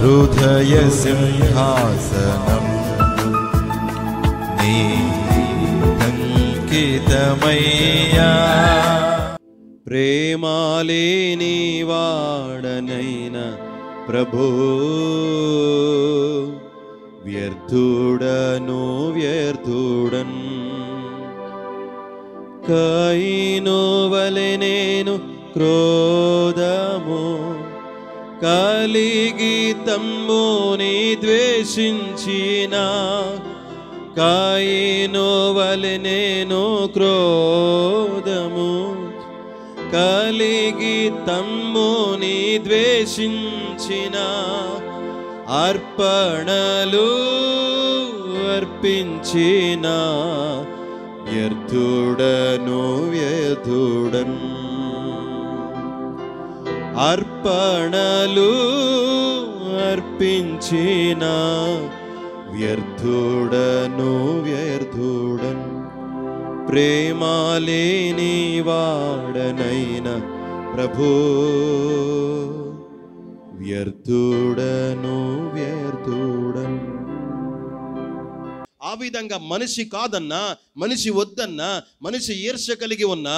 ഹൃദയ സിംഹാസനം നീതമയ പ്രേമാലേനീവാടന പ്രഭോ വ്യർത്തുടനോ വ്യർത്തുടൻ കൈനോവലനേ క్రోధము కలిగి తమ్ముని ద్వేషించిన కాయిను వలె నేను క్రోధము కలిగి తమ్ముని ద్వేషించిన అర్పణలు అర్పించిన వ్యర్థుడను వ్యర్థుడను అర్పణలు అర్పించిన వ్యర్థుడను వ్యర్థుడన్ ప్రేమాలేని వాడనైన ప్రభు వ్యర్థుడను వ్యర్థుడన్ ఆ విధంగా మనిషి కాదన్నా మనిషి వద్దన్నా మనిషి ఈర్ష కలిగి ఉన్నా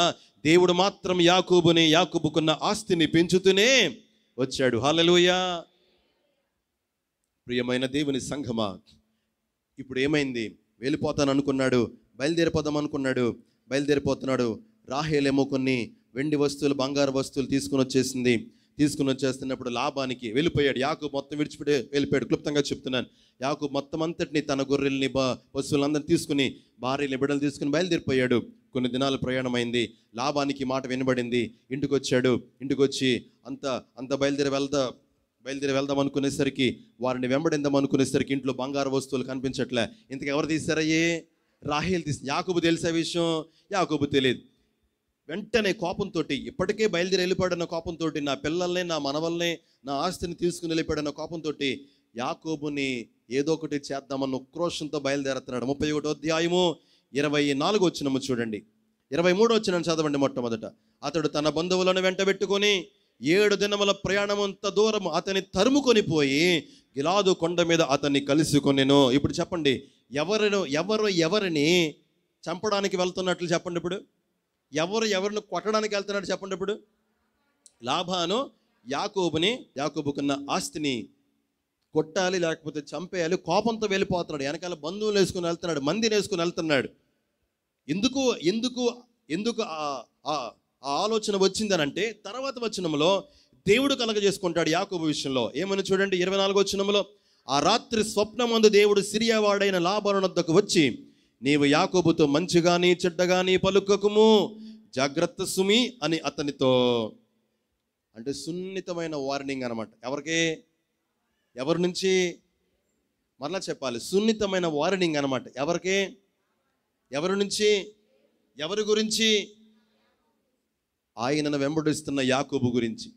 దేవుడు మాత్రం యాకూబుని యాకూబుకున్న ఆస్తిని పెంచుతూనే వచ్చాడు హాలలోయ ప్రియమైన దేవుని సంఘమా ఇప్పుడు ఏమైంది వెళ్ళిపోతాను అనుకున్నాడు బయలుదేరిపోదాం అనుకున్నాడు బయలుదేరిపోతున్నాడు రాహేలేమో కొన్ని వెండి వస్తువులు బంగారు వస్తువులు తీసుకుని వచ్చేసింది తీసుకుని వచ్చేస్తున్నప్పుడు లాభానికి వెళ్ళిపోయాడు యాకు మొత్తం విడిచిపెట్టి వెళ్ళిపోయాడు క్లుప్తంగా చెప్తున్నాను యాకు మొత్తం అంతటిని తన గొర్రెల్ని బ పశువులందరినీ తీసుకుని భార్యని బిడ్డలు తీసుకుని బయలుదేరిపోయాడు కొన్ని దినాలు ప్రయాణమైంది లాభానికి మాట వినబడింది ఇంటికి వచ్చాడు ఇంటికి వచ్చి అంత అంత బయలుదేరి వెళ్తా బయలుదేరి వెళ్దాం అనుకునేసరికి వారిని వెంబడిందాం అనుకునేసరికి ఇంట్లో బంగారు వస్తువులు కనిపించట్లే ఇంతకు ఎవరు తీశారయ్యే రాహిల్ తీసి యాకుబు తెలిసే విషయం యాకూబు తెలియదు వెంటనే కోపంతో ఇప్పటికే బయలుదేరి వెళ్ళిపోయాడన్న కోపంతో నా పిల్లల్ని నా మనవల్ని నా ఆస్తిని తీసుకుని వెళ్ళిపోయాడన్న కోపంతో యాకోబుని ఏదో ఒకటి చేద్దామన్న ఉక్రోషంతో బయలుదేరుతున్నాడు ముప్పై ఒకటో అధ్యాయము ఇరవై నాలుగు వచ్చినము చూడండి ఇరవై మూడు వచ్చిన చదవండి మొట్టమొదట అతడు తన బంధువులను వెంటబెట్టుకొని ఏడు దినముల ప్రయాణం అంత దూరం అతని తరుముకొని పోయి గిలాదు కొండ మీద అతన్ని కలుసుకొనిను ఇప్పుడు చెప్పండి ఎవరు ఎవరు ఎవరిని చంపడానికి వెళ్తున్నట్లు చెప్పండి ఇప్పుడు ఎవరు ఎవరిని కొట్టడానికి వెళ్తున్నట్టు చెప్పండి ఇప్పుడు లాభాను యాకోబుని యాకోబుకున్న ఆస్తిని కొట్టాలి లేకపోతే చంపేయాలి కోపంతో వెళ్ళిపోతున్నాడు వెనకాల బంధువులు వేసుకుని వెళ్తున్నాడు మందిని వేసుకుని వెళ్తున్నాడు ఎందుకు ఎందుకు ఎందుకు ఆ ఆలోచన వచ్చిందనంటే తర్వాత వచనంలో దేవుడు కలగజేసుకుంటాడు యాకోబ విషయంలో ఏమని చూడండి ఇరవై నాలుగో వచనంలో ఆ రాత్రి స్వప్నమందు దేవుడు సిరియావాడైన లాభరణద్దకు వచ్చి నీవు యాకోబుతో మంచిగాని చెడ్డగాని పలుకకుము జాగ్రత్త సుమి అని అతనితో అంటే సున్నితమైన వార్నింగ్ అనమాట ఎవరికి ఎవరి నుంచి మరలా చెప్పాలి సున్నితమైన వార్నింగ్ అనమాట ఎవరికి ఎవరి నుంచి ఎవరి గురించి ఆయనను వెంబడిస్తున్న యాకోబు గురించి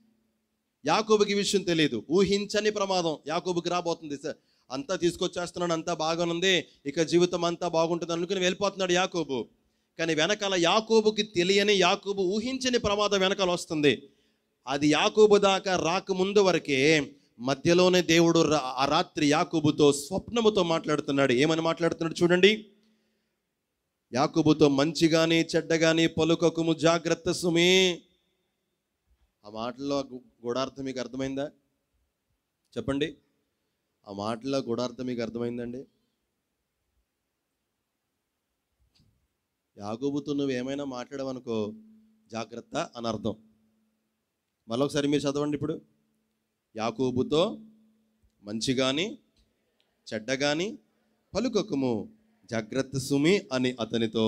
యాకోబుకి విషయం తెలియదు ఊహించని ప్రమాదం యాకోబుకి రాబోతుంది సార్ అంతా తీసుకొచ్చేస్తున్నాడు అంతా బాగానుంది ఇక జీవితం అంతా బాగుంటుంది అనుకుని వెళ్ళిపోతున్నాడు యాకోబు కానీ వెనకాల యాకోబుకి తెలియని యాకోబు ఊహించని ప్రమాదం వెనకాల వస్తుంది అది యాకోబు దాకా రాకముందు వరకే మధ్యలోనే దేవుడు ఆ రాత్రి యాకోబుతో స్వప్నముతో మాట్లాడుతున్నాడు ఏమని మాట్లాడుతున్నాడు చూడండి యాకుబుతో మంచిగాని చెడ్డగాని పలుకకుము జాగ్రత్త సుమి ఆ మాటలో గూఢార్థం మీకు అర్థమైందా చెప్పండి ఆ మాటలో గూఢార్థం మీకు అర్థమైందండి యాగుబుతో నువ్వు ఏమైనా మాట్లాడవనుకో జాగ్రత్త అని అర్థం మరొకసారి మీరు చదవండి ఇప్పుడు యాకూబుతో మంచి కానీ చెడ్డ కానీ పలుకకుము జాగ్రత్త సుమి అని అతనితో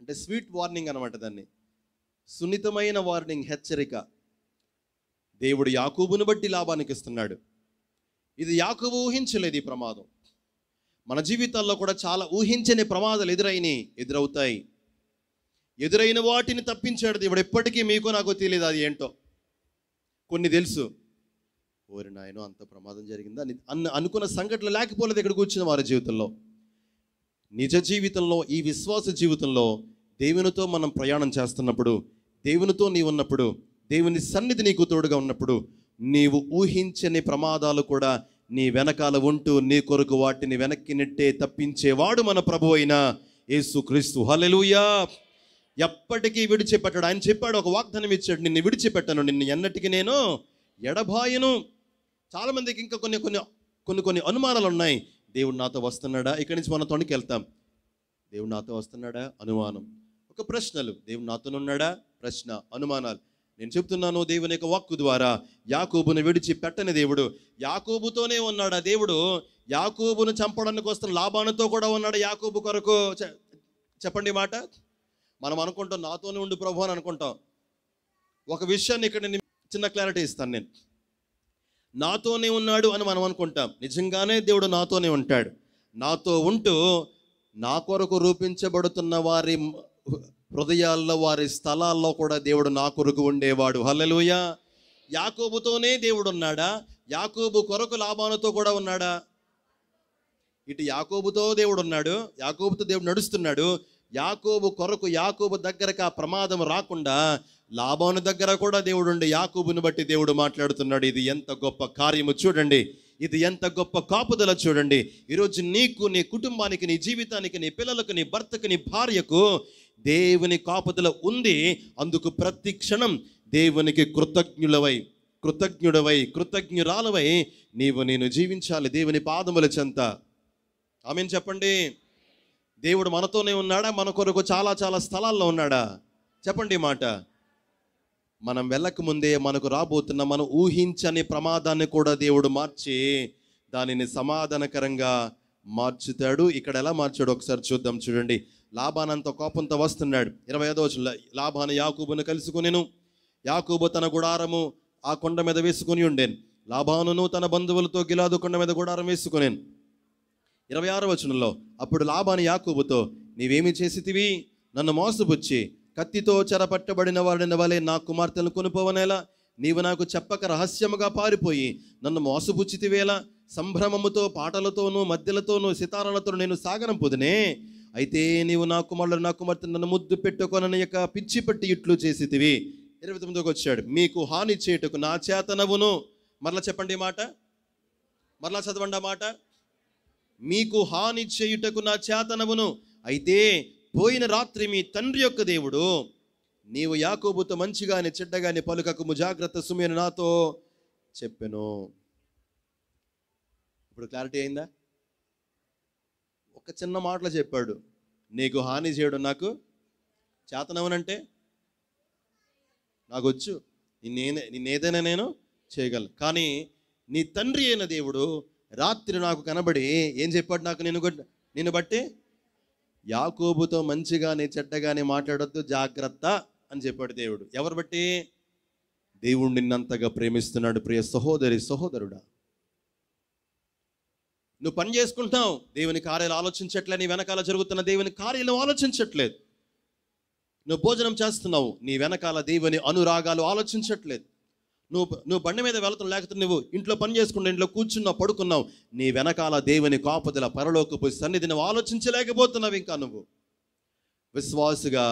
అంటే స్వీట్ వార్నింగ్ అనమాట దాన్ని సున్నితమైన వార్నింగ్ హెచ్చరిక దేవుడు యాకూబును బట్టి లాభానికి ఇస్తున్నాడు ఇది యాకూబు ఊహించలేదు ఈ ప్రమాదం మన జీవితాల్లో కూడా చాలా ఊహించని ప్రమాదాలు ఎదురైనవి ఎదురవుతాయి ఎదురైన వాటిని తప్పించాడు దేవుడు ఎప్పటికీ మీకు నాకు తెలియదు అది ఏంటో కొన్ని తెలుసు ఓరి నాయనో అంత ప్రమాదం జరిగిందా అని అన్న అనుకున్న సంఘటన లేకపోలేదు ఇక్కడ కూర్చున్న వారి జీవితంలో నిజ జీవితంలో ఈ విశ్వాస జీవితంలో దేవునితో మనం ప్రయాణం చేస్తున్నప్పుడు దేవునితో నీ ఉన్నప్పుడు దేవుని సన్నిధి నీకు తోడుగా ఉన్నప్పుడు నీవు ఊహించని ప్రమాదాలు కూడా నీ వెనకాల ఉంటూ నీ కొరకు వాటిని వెనక్కి నెట్టే తప్పించేవాడు మన ప్రభు అయిన యేసుక్రీస్తు హలెలుయా ఎప్పటికీ విడిచిపెట్టాడు ఆయన చెప్పాడు ఒక వాగ్దానం ఇచ్చాడు నిన్ను విడిచిపెట్టాను నిన్ను ఎన్నటికి నేను ఎడబాయను చాలామందికి ఇంకా కొన్ని కొన్ని కొన్ని కొన్ని అనుమానాలు ఉన్నాయి దేవుడు నాతో వస్తున్నాడా ఇక్కడి నుంచి మనం తొనికి వెళ్తాం దేవుడు నాతో వస్తున్నాడా అనుమానం ఒక ప్రశ్నలు దేవుడు ఉన్నాడా ప్రశ్న అనుమానాలు నేను చెప్తున్నాను దేవుని యొక్క వాక్కు ద్వారా యాకూబుని విడిచి పెట్టని దేవుడు యాకూబుతోనే ఉన్నాడు ఆ దేవుడు యాకూబును చంపడానికి వస్తున్న లాభానితో కూడా ఉన్నాడు యాకూబు కొరకు చెప్పండి మాట మనం అనుకుంటాం నాతోనే ఉండు ప్రభు అని అనుకుంటాం ఒక విషయాన్ని ఇక్కడ చిన్న క్లారిటీ ఇస్తాను నేను నాతోనే ఉన్నాడు అని మనం అనుకుంటాం నిజంగానే దేవుడు నాతోనే ఉంటాడు నాతో ఉంటూ నా కొరకు రూపించబడుతున్న వారి హృదయాల్లో వారి స్థలాల్లో కూడా దేవుడు నా కొరకు ఉండేవాడు హలలుయ యాకోబుతోనే దేవుడు ఉన్నాడా యాకోబు కొరకు లాభానుతో కూడా ఉన్నాడా ఇటు యాకోబుతో దేవుడు ఉన్నాడు యాకోబుతో దేవుడు నడుస్తున్నాడు యాకోబు కొరకు యాకోబు దగ్గరకు ఆ ప్రమాదం రాకుండా లాభాను దగ్గర కూడా దేవుడు ఉండే యాకూబును బట్టి దేవుడు మాట్లాడుతున్నాడు ఇది ఎంత గొప్ప కార్యము చూడండి ఇది ఎంత గొప్ప కాపుదల చూడండి ఈరోజు నీకు నీ కుటుంబానికి నీ జీవితానికి నీ పిల్లలకు నీ భర్తకు నీ భార్యకు దేవుని కాపుదల ఉంది అందుకు ప్రతి క్షణం దేవునికి కృతజ్ఞులవై కృతజ్ఞుడవై కృతజ్ఞురాలవై నీవు నేను జీవించాలి దేవుని పాదముల చెంత ఆమెను చెప్పండి దేవుడు మనతోనే ఉన్నాడా మన కొరకు చాలా చాలా స్థలాల్లో ఉన్నాడా చెప్పండి మాట మనం వెళ్ళక ముందే మనకు రాబోతున్న మనం ఊహించని ప్రమాదాన్ని కూడా దేవుడు మార్చి దానిని సమాధానకరంగా మార్చుతాడు ఇక్కడ ఎలా మార్చాడు ఒకసారి చూద్దాం చూడండి లాభానంత కోపంతో వస్తున్నాడు ఇరవై ఐదో లాభాన్ని యాకూబును కలుసుకునేను యాకూబు తన గుడారము ఆ కొండ మీద వేసుకుని ఉండేను లాభానును తన బంధువులతో గిలాదు కొండ మీద గుడారం వేసుకునేను ఇరవై ఆరో వచనంలో అప్పుడు లాభాని యాకూబుతో నీవేమి చేసితివి నన్ను మోసపుచ్చి కత్తితో చెరపట్టబడిన వాడిన వలె నా కుమార్తెను కొనుపోవనేలా నీవు నాకు చెప్పక రహస్యముగా పారిపోయి నన్ను వేళ సంభ్రమముతో పాటలతోనూ మధ్యలతోనూ సితారాలతో నేను సాగరం పొదినే అయితే నీవు నా కుమారుడు నా కుమార్తె నన్ను ముద్దు పెట్టుకొనని యొక్క పిచ్చి పట్టి ఇట్లు చేసితివి ఇరవై తొమ్మిదికి వచ్చాడు మీకు హాని చేయటకు నా చేతనవును మరలా చెప్పండి మాట మరలా చదవండి మాట మీకు హాని చేయుటకు నా చేతనవును అయితే పోయిన రాత్రి మీ తండ్రి యొక్క దేవుడు నీవు యాకోబుతో మంచిగాని చెడ్డగాని పలుకకుము జాగ్రత్త సుమేను నాతో చెప్పాను ఇప్పుడు క్లారిటీ అయిందా ఒక చిన్న మాటలో చెప్పాడు నీకు హాని చేయడం నాకు చేతనవనంటే నాకు వచ్చు నిన్నే నిన్నేదైనా నేను చేయగలను కానీ నీ తండ్రి అయిన దేవుడు రాత్రి నాకు కనబడి ఏం చెప్పాడు నాకు నేను నిన్ను బట్టి యాకోబుతో మంచిగానే చెడ్డగానే మాట్లాడొద్దు జాగ్రత్త అని చెప్పాడు దేవుడు ఎవరు బట్టి దేవుడు నిన్నంతగా ప్రేమిస్తున్నాడు ప్రియ సహోదరి సహోదరుడా నువ్వు పని చేసుకుంటావు దేవుని కార్యాలు ఆలోచించట్లే నీ వెనకాల జరుగుతున్న దేవుని కార్యాలు ఆలోచించట్లేదు నువ్వు భోజనం చేస్తున్నావు నీ వెనకాల దేవుని అనురాగాలు ఆలోచించట్లేదు నువ్వు నువ్వు బండి మీద వెళుతున్న లేకపోతే నువ్వు ఇంట్లో పని చేసుకుంటే ఇంట్లో కూర్చున్నావు పడుకున్నావు నీ వెనకాల దేవుని కాపుదల పరలోకపు సన్నిధి నువ్వు ఆలోచించలేకపోతున్నావు ఇంకా నువ్వు విశ్వాసుగా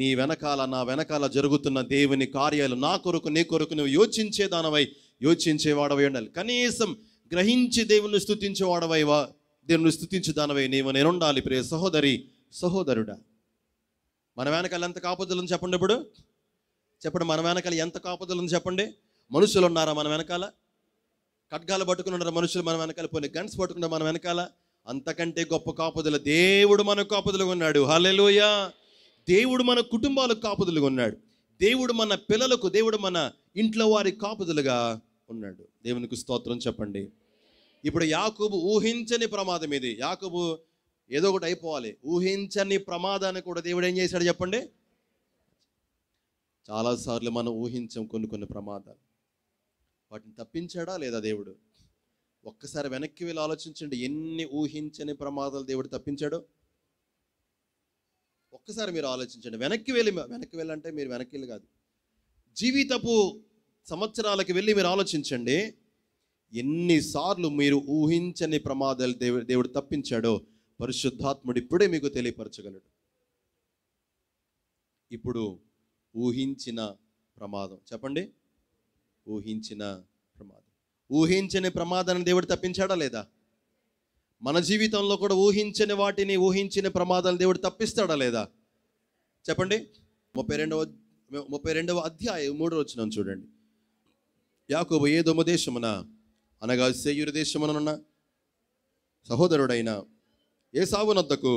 నీ వెనకాల నా వెనకాల జరుగుతున్న దేవుని కార్యాలు నా కొరకు నీ కొరకు నువ్వు యోచించేదానవై యోచించేవాడవై ఉండాలి కనీసం గ్రహించి దేవుని స్థుతించేవాడవై వా దేవుని దానవై నీవు నేను ఉండాలి ప్రియ సహోదరి సహోదరుడా మన వెనకాల ఎంత కాపుదలని చెప్పండి ఇప్పుడు చెప్పండి మన వెనకాల ఎంత కాపుదలని చెప్పండి మనుషులు ఉన్నారా మన వెనకాల ఖడ్గాలు పట్టుకుని ఉన్నారా మనుషులు మన వెనకాల పోయిన గన్స్ పట్టుకున్న మన వెనకాల అంతకంటే గొప్ప కాపుదల దేవుడు మన కాపుదలుగా ఉన్నాడు హలెలుయ దేవుడు మన కుటుంబాలకు కాపుదలుగా ఉన్నాడు దేవుడు మన పిల్లలకు దేవుడు మన ఇంట్లో వారి కాపుదలుగా ఉన్నాడు దేవునికి స్తోత్రం చెప్పండి ఇప్పుడు యాకూబు ఊహించని ప్రమాదం ఇది యాకూబు ఏదో ఒకటి అయిపోవాలి ఊహించని ప్రమాదాన్ని కూడా దేవుడు ఏం చేశాడు చెప్పండి చాలాసార్లు మనం ఊహించం కొన్ని కొన్ని ప్రమాదాలు వాటిని తప్పించాడా లేదా దేవుడు ఒక్కసారి వెనక్కి వెళ్ళి ఆలోచించండి ఎన్ని ఊహించని ప్రమాదాలు దేవుడు తప్పించాడు ఒక్కసారి మీరు ఆలోచించండి వెనక్కి వెళ్ళి వెనక్కి వెళ్ళంటే మీరు వెనక్కి వెళ్ళి కాదు జీవితపు సంవత్సరాలకి వెళ్ళి మీరు ఆలోచించండి ఎన్నిసార్లు మీరు ఊహించని ప్రమాదాలు దేవుడు దేవుడు తప్పించాడో పరిశుద్ధాత్ముడు ఇప్పుడే మీకు తెలియపరచగలడు ఇప్పుడు ఊహించిన ప్రమాదం చెప్పండి ఊహించిన ప్రమాదం ఊహించని ప్రమాదాన్ని దేవుడు తప్పించాడా లేదా మన జీవితంలో కూడా ఊహించని వాటిని ఊహించిన ప్రమాదాలను దేవుడు తప్పిస్తాడా లేదా చెప్పండి ముప్పై రెండవ ముప్పై రెండవ అధ్యాయం మూడో వచ్చిన చూడండి యాకోబు దొమ్మ దేశమున అనగా సేయురు దేశముననున్న సహోదరుడైన ఏసావునొద్దకు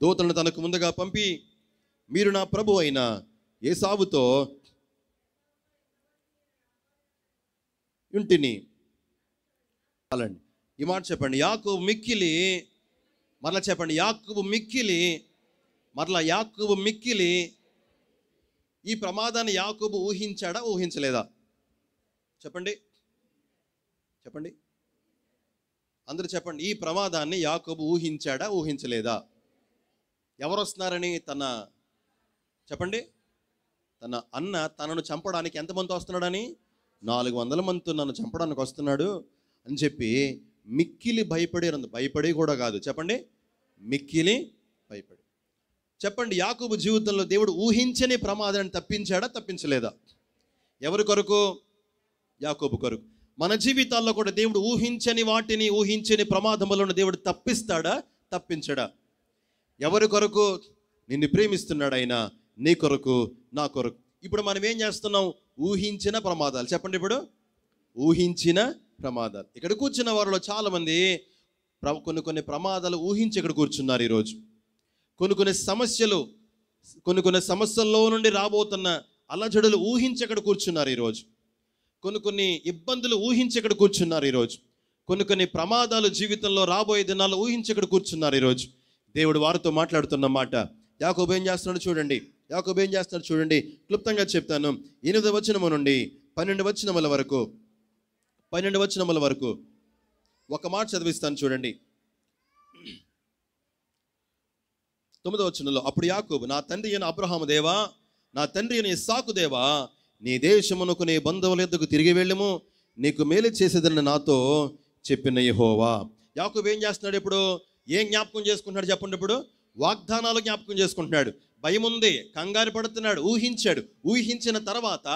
దూతలను తనకు ముందుగా పంపి మీరు నా ప్రభు అయిన సాగుతో ఇంటిని చాలండి ఈ మాట చెప్పండి యాకోబు మిక్కిలి మరలా చెప్పండి యాకుబు మిక్కిలి మరలా యాకోబు మిక్కిలి ఈ ప్రమాదాన్ని యాకోబు ఊహించాడా ఊహించలేదా చెప్పండి చెప్పండి అందరూ చెప్పండి ఈ ప్రమాదాన్ని యాకోబు ఊహించాడా ఊహించలేదా ఎవరు వస్తున్నారని తన చెప్పండి తన అన్న తనను చంపడానికి ఎంతమంది వస్తున్నాడని నాలుగు వందల మందితో నన్ను చంపడానికి వస్తున్నాడు అని చెప్పి మిక్కిలి భయపడే భయపడేరంది భయపడే కూడా కాదు చెప్పండి మిక్కిలి భయపడి చెప్పండి యాకూబు జీవితంలో దేవుడు ఊహించని ప్రమాదాన్ని తప్పించాడా తప్పించలేదా ఎవరి కొరకు యాకూబు కొరకు మన జీవితాల్లో కూడా దేవుడు ఊహించని వాటిని ఊహించని ప్రమాదములను దేవుడు తప్పిస్తాడా తప్పించడా ఎవరి కొరకు నిన్ను ప్రేమిస్తున్నాడు ఆయన నీ కొరకు నా కొరకు ఇప్పుడు మనం ఏం చేస్తున్నాం ఊహించిన ప్రమాదాలు చెప్పండి ఇప్పుడు ఊహించిన ప్రమాదాలు ఇక్కడ కూర్చున్న వారిలో చాలామంది కొన్ని కొన్ని ప్రమాదాలు ఊహించి ఇక్కడ కూర్చున్నారు ఈరోజు కొన్ని కొన్ని సమస్యలు కొన్ని కొన్ని సమస్యల్లో నుండి రాబోతున్న అలజడులు ఊహించి ఇక్కడ కూర్చున్నారు ఈరోజు కొన్ని కొన్ని ఇబ్బందులు ఊహించి ఇక్కడ కూర్చున్నారు ఈరోజు కొన్ని కొన్ని ప్రమాదాలు జీవితంలో రాబోయే దినాలు ఊహించి ఇక్కడ కూర్చున్నారు ఈరోజు దేవుడు వారితో మాట్లాడుతున్న మాట చేస్తున్నాడు చూడండి యాకోబు ఏం చేస్తాడు చూడండి క్లుప్తంగా చెప్తాను ఎనిమిది వచనము నుండి పన్నెండు వచనముల వరకు పన్నెండు వచనముల వరకు ఒక మాట చదివిస్తాను చూడండి తొమ్మిదో వచనంలో అప్పుడు యాకోబు నా తండ్రి అయిన అబ్రహాము దేవా నా తండ్రి అయిన ఇస్సాకు దేవా నీ దేశమునకు నీ బంధువుల ఎద్దుకు తిరిగి వెళ్ళము నీకు మేలు చేసేదని నాతో చెప్పిన యహోవా యాకోబు ఏం చేస్తున్నాడు ఇప్పుడు ఏం జ్ఞాపకం చేసుకుంటున్నాడు చెప్పండి ఇప్పుడు వాగ్దానాలు జ్ఞాపకం చేసుకుంటున్నాడు భయం ఉంది కంగారు పడుతున్నాడు ఊహించాడు ఊహించిన తర్వాత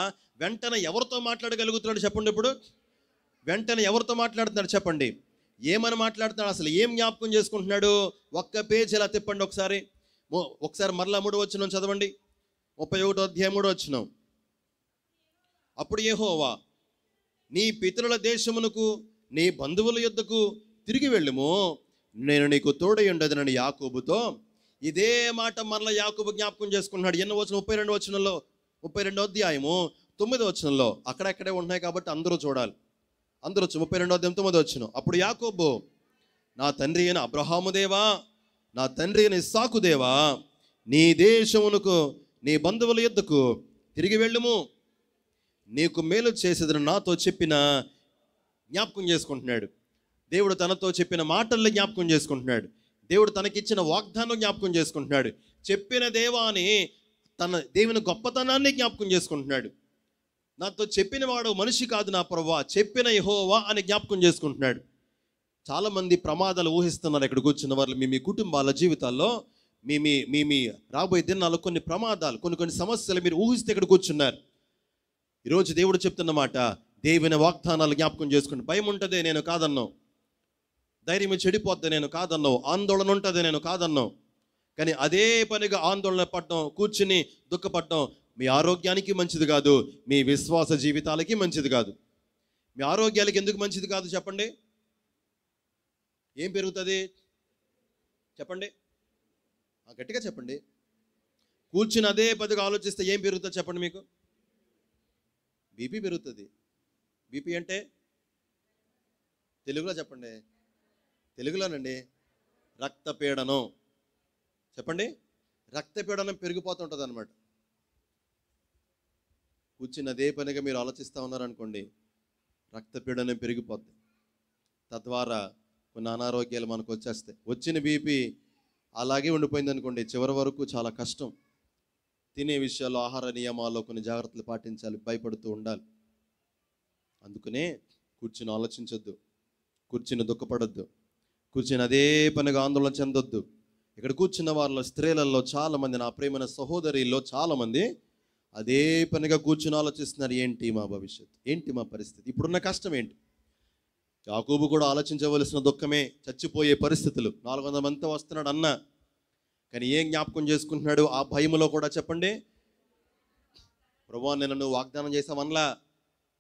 వెంటనే ఎవరితో మాట్లాడగలుగుతున్నాడు చెప్పండి ఇప్పుడు వెంటనే ఎవరితో మాట్లాడుతున్నాడు చెప్పండి ఏమని మాట్లాడుతున్నాడు అసలు ఏం జ్ఞాపకం చేసుకుంటున్నాడు ఒక్క పేజ్ ఎలా తిప్పండి ఒకసారి ఒకసారి మరలా మూడు వచ్చిన చదవండి ముప్పై ఒకటో అధ్యాయం మూడు వచ్చిన అప్పుడు ఏహోవా నీ పితరుల దేశమునకు నీ బంధువుల యుద్ధకు తిరిగి వెళ్ళుము నేను నీకు తోడై ఉండదనని యాకోబుతో ఇదే మాట మరల యాకూబు జ్ఞాపకం చేసుకుంటున్నాడు ఎన్నో వచ్చిన ముప్పై రెండు వచనంలో ముప్పై రెండో అధ్యాయము తొమ్మిదో వచనంలో అక్కడక్కడే ఉన్నాయి కాబట్టి అందరూ చూడాలి అందరూ వచ్చి ముప్పై రెండో అధ్యాయం తొమ్మిది వచ్చిన అప్పుడు యాకోబు నా తండ్రి అయిన అబ్రహాముదేవా నా తండ్రి అయిన ఇస్సాకుదేవా నీ దేశమునకు నీ బంధువుల యొద్దకు తిరిగి వెళ్ళుము నీకు మేలు చేసేదని నాతో చెప్పిన జ్ఞాపకం చేసుకుంటున్నాడు దేవుడు తనతో చెప్పిన మాటల్ని జ్ఞాపకం చేసుకుంటున్నాడు దేవుడు తనకిచ్చిన వాగ్దానం జ్ఞాపకం చేసుకుంటున్నాడు చెప్పిన దేవాని తన దేవుని గొప్పతనాన్ని జ్ఞాపకం చేసుకుంటున్నాడు నాతో చెప్పిన వాడు మనిషి కాదు నా ప్రవ్వా చెప్పిన యహోవా అని జ్ఞాపకం చేసుకుంటున్నాడు చాలామంది ప్రమాదాలు ఊహిస్తున్నారు ఇక్కడ వచ్చిన వాళ్ళు మీ మీ కుటుంబాల జీవితాల్లో మీ మీ మీ మీ రాబోయే దినాల్లో కొన్ని ప్రమాదాలు కొన్ని కొన్ని సమస్యలు మీరు ఊహిస్తే ఇక్కడ కూర్చున్నారు ఈరోజు దేవుడు చెప్తున్నమాట దేవుని వాగ్దానాలు జ్ఞాపకం చేసుకుంటే భయం ఉంటుంది నేను కాదన్నాను ధైర్యం చెడిపోద్ది నేను కాదన్నావు ఆందోళన ఉంటుంది నేను కాదన్నావు కానీ అదే పనిగా ఆందోళన పడ్డం కూర్చుని దుఃఖపడ్డం మీ ఆరోగ్యానికి మంచిది కాదు మీ విశ్వాస జీవితాలకి మంచిది కాదు మీ ఆరోగ్యాలకి ఎందుకు మంచిది కాదు చెప్పండి ఏం పెరుగుతుంది చెప్పండి గట్టిగా చెప్పండి కూర్చుని అదే పదిగా ఆలోచిస్తే ఏం పెరుగుతుంది చెప్పండి మీకు బీపీ పెరుగుతుంది బీపీ అంటే తెలుగులో చెప్పండి తెలుగులోనండి రక్తపీడనం చెప్పండి రక్తపీడనం పెరిగిపోతుంటుంది అనమాట కూర్చున్న అదే పనిగా మీరు ఆలోచిస్తూ ఉన్నారనుకోండి రక్తపీడనం పెరిగిపోద్ది తద్వారా కొన్ని అనారోగ్యాలు మనకు వచ్చేస్తాయి వచ్చిన బీపీ అలాగే ఉండిపోయింది అనుకోండి చివరి వరకు చాలా కష్టం తినే విషయాల్లో ఆహార నియమాల్లో కొన్ని జాగ్రత్తలు పాటించాలి భయపడుతూ ఉండాలి అందుకనే కూర్చుని ఆలోచించొద్దు కూర్చుని దుఃఖపడద్దు కూర్చొని అదే పనిగా ఆందోళన చెందొద్దు ఇక్కడ కూర్చున్న వారిలో స్త్రీలలో చాలామంది నా ప్రేమైన సహోదరిలో చాలామంది అదే పనిగా కూర్చుని ఆలోచిస్తున్నారు ఏంటి మా భవిష్యత్ ఏంటి మా పరిస్థితి ఇప్పుడున్న కష్టం ఏంటి యాకూబు కూడా ఆలోచించవలసిన దుఃఖమే చచ్చిపోయే పరిస్థితులు నాలుగు వందల మంది వస్తున్నాడు అన్న కానీ ఏం జ్ఞాపకం చేసుకుంటున్నాడు ఆ భయములో కూడా చెప్పండి ప్రభు నేను నువ్వు వాగ్దానం వల్ల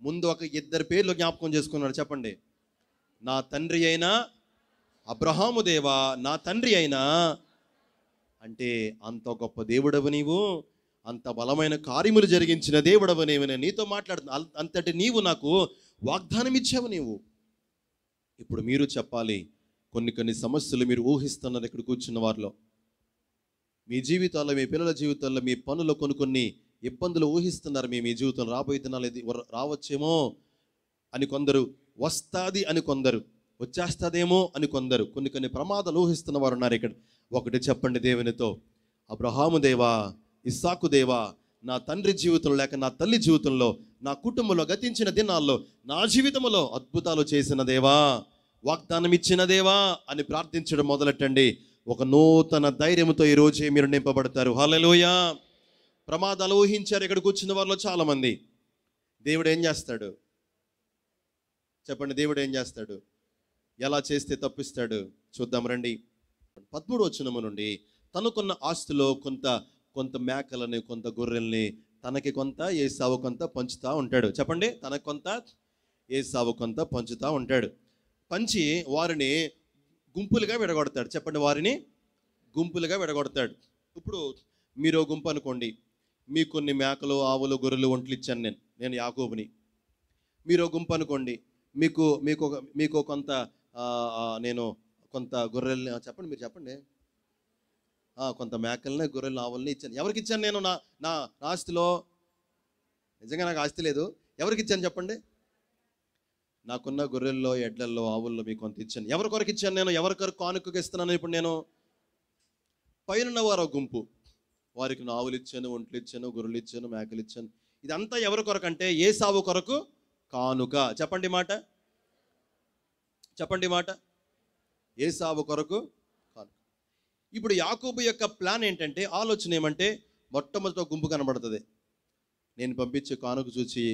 ముందు ఒక ఇద్దరు పేర్లు జ్ఞాపకం చేసుకున్నాడు చెప్పండి నా తండ్రి అయినా అబ్రహాము దేవా నా తండ్రి అయినా అంటే అంత గొప్ప దేవుడవు నీవు అంత బలమైన కార్యములు జరిగించిన దేవుడవు నీవు నేను నీతో మాట్లాడు అంతటి నీవు నాకు వాగ్దానం ఇచ్చావు నీవు ఇప్పుడు మీరు చెప్పాలి కొన్ని కొన్ని సమస్యలు మీరు ఊహిస్తున్నారు ఇక్కడ కూర్చున్న వారిలో మీ జీవితాల్లో మీ పిల్లల జీవితాల్లో మీ పనులు కొన్ని కొన్ని ఇబ్బందులు ఊహిస్తున్నారు మీ మీ జీవితం రాబోయే దినాలు రావచ్చేమో అని కొందరు వస్తాది అని కొందరు వచ్చేస్తుందేమో అని కొందరు కొన్ని కొన్ని ప్రమాదాలు ఊహిస్తున్న వారు ఉన్నారు ఇక్కడ ఒకటి చెప్పండి దేవునితో అబ్రహాము దేవా ఇస్సాకు దేవా నా తండ్రి జీవితంలో లేక నా తల్లి జీవితంలో నా కుటుంబంలో గతించిన దినాల్లో నా జీవితంలో అద్భుతాలు చేసిన దేవా వాగ్దానం ఇచ్చిన దేవా అని ప్రార్థించడం మొదలెట్టండి ఒక నూతన ధైర్యంతో ఈరోజే మీరు నింపబడతారు హలలోయ ప్రమాదాలు ఊహించారు ఇక్కడికి వచ్చిన వారిలో చాలామంది దేవుడు ఏం చేస్తాడు చెప్పండి దేవుడు ఏం చేస్తాడు ఎలా చేస్తే తప్పిస్తాడు చూద్దాం రండి పద్మూడు వచ్చినము నుండి తనకున్న ఆస్తిలో కొంత కొంత మేకలని కొంత గొర్రెల్ని తనకి కొంత ఏ సావు కొంత పంచుతూ ఉంటాడు చెప్పండి తనకు కొంత సావు కొంత పంచుతూ ఉంటాడు పంచి వారిని గుంపులుగా విడగొడతాడు చెప్పండి వారిని గుంపులుగా విడగొడతాడు ఇప్పుడు మీరు గుంపు అనుకోండి మీ కొన్ని మేకలు ఆవులు గొర్రెలు ఒంట్లు ఇచ్చాను నేను నేను యాకోబుని మీరు గుంపు అనుకోండి మీకు మీకు మీకు కొంత నేను కొంత గొర్రెల్ని చెప్పండి మీరు చెప్పండి కొంత మేకల్ని గొర్రెలు ఆవుల్ని ఇచ్చాను ఎవరికి ఇచ్చాను నేను నా నా ఆస్తిలో నిజంగా నాకు ఆస్తి లేదు ఎవరికి ఇచ్చాను చెప్పండి నాకున్న గొర్రెల్లో ఎడ్లల్లో ఆవుల్లో మీకు కొంత ఇచ్చాను ఎవరి కొరకు ఇచ్చాను నేను ఎవరి కొరకు ఇస్తున్నాను ఇప్పుడు నేను పైన వారు గుంపు వారికి నేను ఆవులు ఇచ్చాను ఒంట్లు ఇచ్చాను గొర్రెలు ఇచ్చాను మేకలు ఇచ్చాను ఇదంతా ఎవరి కొరకు అంటే ఏ సావు కొరకు కానుక చెప్పండి మాట చెప్పండి మాట ఏసావు కొరకు ఇప్పుడు యాకూబు యొక్క ప్లాన్ ఏంటంటే ఆలోచన ఏమంటే మొట్టమొదట గుంపు కనబడుతుంది నేను పంపించే కానుక చూసి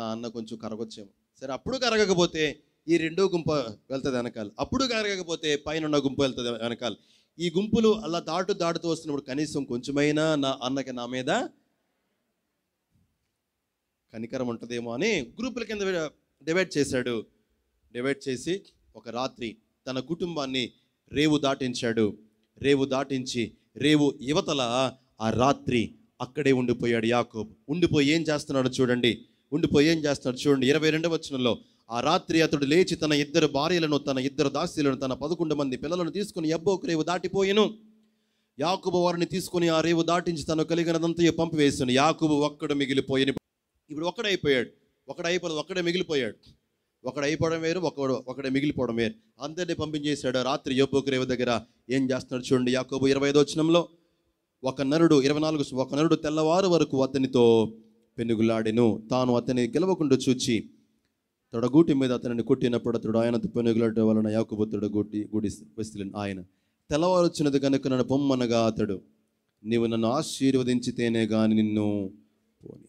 నా అన్న కొంచెం కరగొచ్చేమో సరే అప్పుడు కరగకపోతే ఈ రెండో గుంపు వెళ్తుంది వెనకాల అప్పుడు కరగకపోతే పైన ఉన్న గుంపు వెళ్తుంది వెనకాల ఈ గుంపులు అలా దాటు దాటుతూ వస్తున్నప్పుడు కనీసం కొంచెమైనా నా అన్నకి నా మీద కనికరం ఉంటుందేమో అని గ్రూపుల కింద డివైడ్ చేశాడు డివైడ్ చేసి ఒక రాత్రి తన కుటుంబాన్ని రేవు దాటించాడు రేవు దాటించి రేవు యువతల ఆ రాత్రి అక్కడే ఉండిపోయాడు యాకోబ్ ఉండిపోయి ఏం చేస్తున్నాడు చూడండి ఉండిపోయి ఏం చేస్తున్నాడు చూడండి ఇరవై రెండవ వచనంలో ఆ రాత్రి అతడు లేచి తన ఇద్దరు భార్యలను తన ఇద్దరు దాస్యులను తన పదకొండు మంది పిల్లలను తీసుకుని ఎబ్బోకు రేవు దాటిపోయాను యాకుబు వారిని తీసుకుని ఆ రేవు దాటించి తను కలిగినదంతా పంపివేశాను యాకుబు ఒక్కడు మిగిలిపోయిన ఇప్పుడు ఒక్కడైపోయాడు ఒకడైపోయి ఒక్కడే మిగిలిపోయాడు ఒకడు అయిపోవడం వేరు ఒకడు ఒకడే మిగిలిపోవడం వేరు అందరినీ పంపించేశాడు రాత్రి యోబోకు రేవు దగ్గర ఏం చేస్తున్నాడు చూడండి యాకోబు ఇరవై ఐదు వచనంలో ఒక నరుడు ఇరవై నాలుగు ఒక నరుడు తెల్లవారు వరకు అతనితో పెనుగులాడెను తాను అతని గెలవకుండా చూచి తొడగూటి మీద అతనిని కొట్టినప్పుడు అతడు ఆయన పెనుగులాడటం వలన యాకోబు తొడగూటి గుడి వస్తులను ఆయన తెల్లవారు వచ్చినది కనుక నన్ను పొమ్మనగా అతడు నీవు నన్ను ఆశీర్వదించితేనే కానీ నిన్ను పోని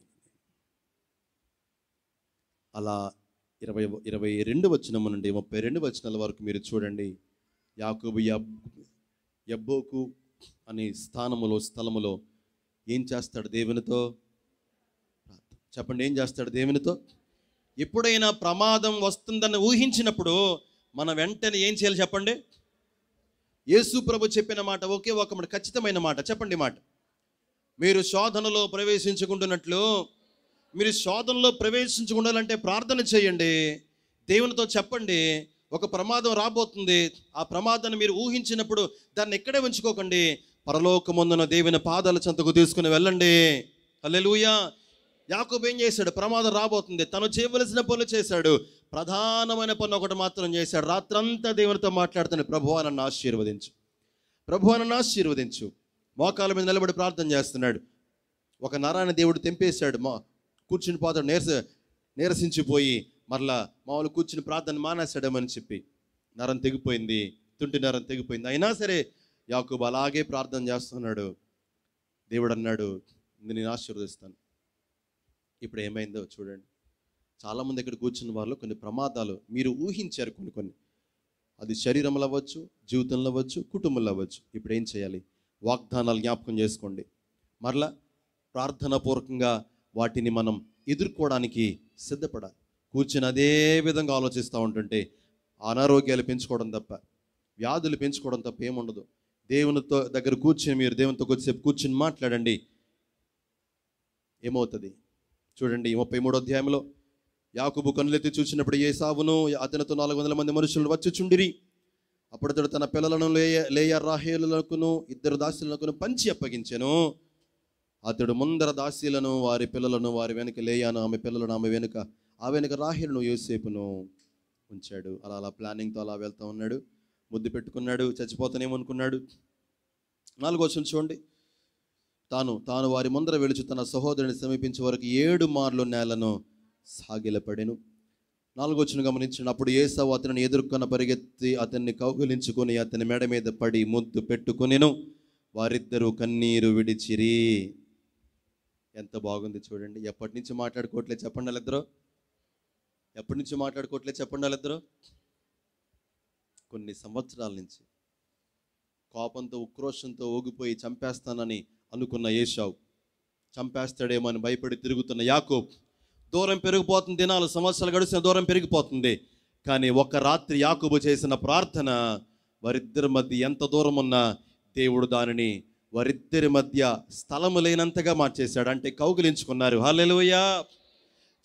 అలా ఇరవై ఇరవై రెండు వచనం నుండి ముప్పై రెండు వచనాల వరకు మీరు చూడండి యాకోబు యబ్బోకు అనే స్థానములో స్థలములో ఏం చేస్తాడు దేవునితో చెప్పండి ఏం చేస్తాడు దేవునితో ఎప్పుడైనా ప్రమాదం వస్తుందని ఊహించినప్పుడు మన వెంటనే ఏం చేయాలి చెప్పండి యేసు ప్రభు చెప్పిన మాట ఒకే ఒక మాట ఖచ్చితమైన మాట చెప్పండి మాట మీరు శోధనలో ప్రవేశించుకుంటున్నట్లు మీరు శోధనలో ప్రవేశించకుండాలంటే ప్రార్థన చేయండి దేవునితో చెప్పండి ఒక ప్రమాదం రాబోతుంది ఆ ప్రమాదాన్ని మీరు ఊహించినప్పుడు దాన్ని ఎక్కడే ఉంచుకోకండి పరలోకముందున దేవుని పాదాల చెంతకు తీసుకుని వెళ్ళండి అల్లెలుయా యాకోబు ఏం చేశాడు ప్రమాదం రాబోతుంది తను చేయవలసిన పనులు చేశాడు ప్రధానమైన పని ఒకటి మాత్రం చేశాడు రాత్రంతా దేవునితో మాట్లాడుతున్నాడు ప్రభు నన్ను ఆశీర్వదించు ప్రభు నన్ను ఆశీర్వదించు మోకాల మీద నిలబడి ప్రార్థన చేస్తున్నాడు ఒక నారాయణ దేవుడు తెంపేశాడు మా కూర్చుని పోతాడు నీరస నీరసించిపోయి మరలా మామూలు కూర్చుని ప్రార్థన మానేసాడమని చెప్పి నరం తెగిపోయింది తుంటి నరం తెగిపోయింది అయినా సరే యాకూబ్ అలాగే ప్రార్థన చేస్తున్నాడు దేవుడు అన్నాడు నేను ఆశీర్వదిస్తాను ఇప్పుడు ఏమైందో చూడండి చాలామంది ఇక్కడ కూర్చున్న వాళ్ళు కొన్ని ప్రమాదాలు మీరు ఊహించారు కొన్ని కొన్ని అది శరీరంలో అవ్వచ్చు జీవితంలో అవ్వచ్చు కుటుంబంలో అవ్వచ్చు ఇప్పుడు ఏం చేయాలి వాగ్దానాలు జ్ఞాపకం చేసుకోండి మరలా ప్రార్థనాపూర్వకంగా వాటిని మనం ఎదుర్కోవడానికి సిద్ధపడాలి కూర్చుని అదే విధంగా ఆలోచిస్తూ ఉంటుంటే అనారోగ్యాలు పెంచుకోవడం తప్ప వ్యాధులు పెంచుకోవడం తప్ప ఏముండదు దేవునితో దగ్గర కూర్చుని మీరు దేవునితో కొద్దిసేపు కూర్చుని మాట్లాడండి ఏమవుతుంది చూడండి ముప్పై మూడో అధ్యాయంలో యాకుబు కనులెత్తి చూసినప్పుడు ఏ సావును అతనితో నాలుగు వందల మంది మనుషులు వచ్చి చుండిరి అప్పుడు అతడు తన పిల్లలను లేయ లేయ రాహేలకును ఇద్దరు దాసులకును పంచి అప్పగించాను అతడు ముందర దాసీలను వారి పిల్లలను వారి వెనుక లేయాను ఆమె పిల్లలను ఆమె వెనుక ఆ వెనుక రాహిలను యోసేపును ఉంచాడు అలా అలా ప్లానింగ్తో అలా వెళ్తూ ఉన్నాడు ముద్దు పెట్టుకున్నాడు చచ్చిపోతానేమనుకున్నాడు నాలుగో వచ్చిన చూడండి తాను తాను వారి ముందర వెలుచు తన సహోదరుని సమీపించే వరకు ఏడు మార్లు నేలను సాగిలపడెను నాలుగోచ్చును గమనించిన అప్పుడు ఏసావు అతనిని ఎదుర్కొన్న పరిగెత్తి అతన్ని కౌగిలించుకొని అతని మెడ మీద పడి ముద్దు పెట్టుకునేను వారిద్దరూ కన్నీరు విడిచిరి ఎంత బాగుంది చూడండి ఎప్పటి నుంచి మాట్లాడుకోవట్లే చెప్పండి వాళ్ళిద్దరు ఎప్పటి నుంచి మాట్లాడుకోవట్లే చెప్పండి వాళ్ళిద్దరు కొన్ని సంవత్సరాల నుంచి కోపంతో ఉక్రోషంతో ఊగిపోయి చంపేస్తానని అనుకున్న ఏషావు చంపేస్తాడేమో అని భయపడి తిరుగుతున్న యాకోబ్ దూరం పెరిగిపోతుంది దినాలు సంవత్సరాలు గడిచిన దూరం పెరిగిపోతుంది కానీ ఒక్క రాత్రి యాకుబు చేసిన ప్రార్థన వారిద్దరి మధ్య ఎంత దూరం ఉన్నా దేవుడు దానిని వారిద్దరి మధ్య స్థలము లేనంతగా మార్చేశాడు అంటే కౌగిలించుకున్నారు హల్లెలుయా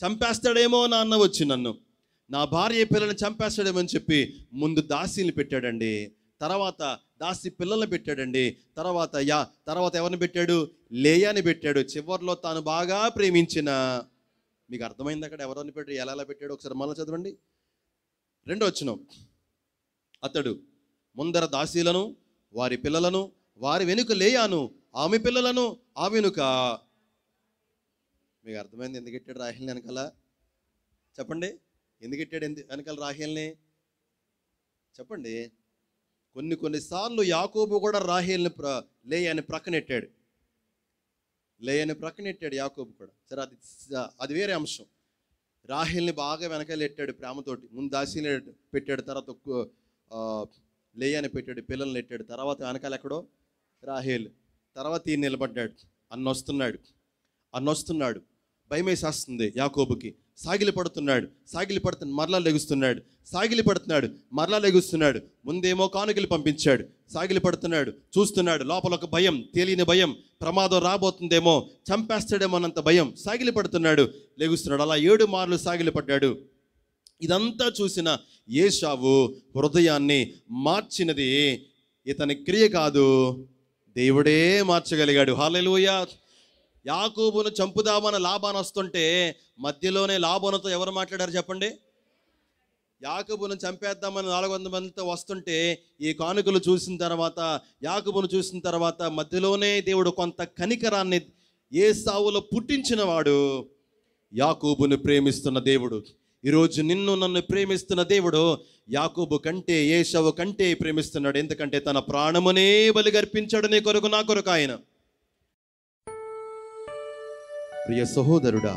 చంపేస్తాడేమో నాన్న వచ్చి నన్ను నా భార్య పిల్లల్ని చంపేస్తాడేమో అని చెప్పి ముందు దాసీని పెట్టాడండి తర్వాత దాసి పిల్లల్ని పెట్టాడండి తర్వాత యా తర్వాత ఎవరిని పెట్టాడు లేయాని పెట్టాడు చివరిలో తాను బాగా ప్రేమించిన మీకు అర్థమైంది అక్కడ ఎవరిని పెట్టాడు ఎలా ఎలా పెట్టాడు ఒకసారి మళ్ళీ చదవండి రెండో వచ్చినాం అతడు ముందర దాసీలను వారి పిల్లలను వారి వెనుక లేయాను ఆమె పిల్లలను ఆ వెనుక మీకు అర్థమైంది ఎందుకు ఎట్టాడు రాహిల్ని వెనకాల చెప్పండి ఎందుకు ఎట్టాడు ఎందు వెనకాల రాహిల్ని చెప్పండి కొన్ని కొన్నిసార్లు యాకోబు కూడా రాహిల్ని ప్ర లేయని ప్రక్కనెట్టాడు లేయని ప్రక్కనెట్టాడు యాకోబు కూడా సరే అది అది వేరే అంశం రాహిల్ని బాగా వెనకాలెట్టాడు ప్రేమతోటి ముందు దాసిని పెట్టాడు తర్వాత లేయని పెట్టాడు పిల్లల్ని ఎట్టాడు తర్వాత వెనకాల ఎక్కడో రాహేల్ తర్వాత ఈయన నిలబడ్డాడు అన్నొస్తున్నాడు అన్నొస్తున్నాడు భయమేసేస్తుంది యాకోబుకి సాగిలి పడుతున్నాడు సాగిలి పడుతు మరలా లెగుస్తున్నాడు సాగిలి పడుతున్నాడు మరలా లెగుస్తున్నాడు ముందేమో కానుకలు పంపించాడు సాగిలి పడుతున్నాడు చూస్తున్నాడు లోపల ఒక భయం తేలియని భయం ప్రమాదం రాబోతుందేమో చంపేస్తాడేమో అన్నంత భయం సాగిలి పడుతున్నాడు లెగుస్తున్నాడు అలా ఏడు మార్లు సాగిలి పడ్డాడు ఇదంతా చూసిన ఏషావు హృదయాన్ని మార్చినది ఇతని క్రియ కాదు దేవుడే మార్చగలిగాడు హాలెలుయ యాకూబును చంపుదామని లాభాన్ని వస్తుంటే మధ్యలోనే లాభనతో ఎవరు మాట్లాడారు చెప్పండి యాకబును చంపేద్దామని నాలుగు వందల మందితో వస్తుంటే ఈ కానుకలు చూసిన తర్వాత యాకబును చూసిన తర్వాత మధ్యలోనే దేవుడు కొంత కనికరాన్ని ఏ సావులో పుట్టించినవాడు యాకూబును ప్రేమిస్తున్న దేవుడు ఈరోజు నిన్ను నన్ను ప్రేమిస్తున్న దేవుడు యాకోబు కంటే ఏషవు కంటే ప్రేమిస్తున్నాడు ఎందుకంటే తన ప్రాణమునే బలిగర్పించాడు నీ కొరకు నా కొరకు ఆయన ప్రియ సహోదరుడా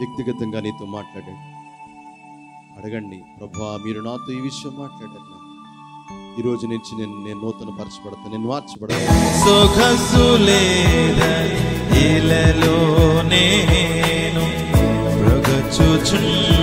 వ్యక్తిగతంగా నీతో మాట్లాడండి అడగండి ప్రభా మీరు నాతో ఈ విషయం మాట్లాడారు ఈ రోజు నుంచి నేను నేను నూతన పరచబడతాను నేను మార్చబడతాను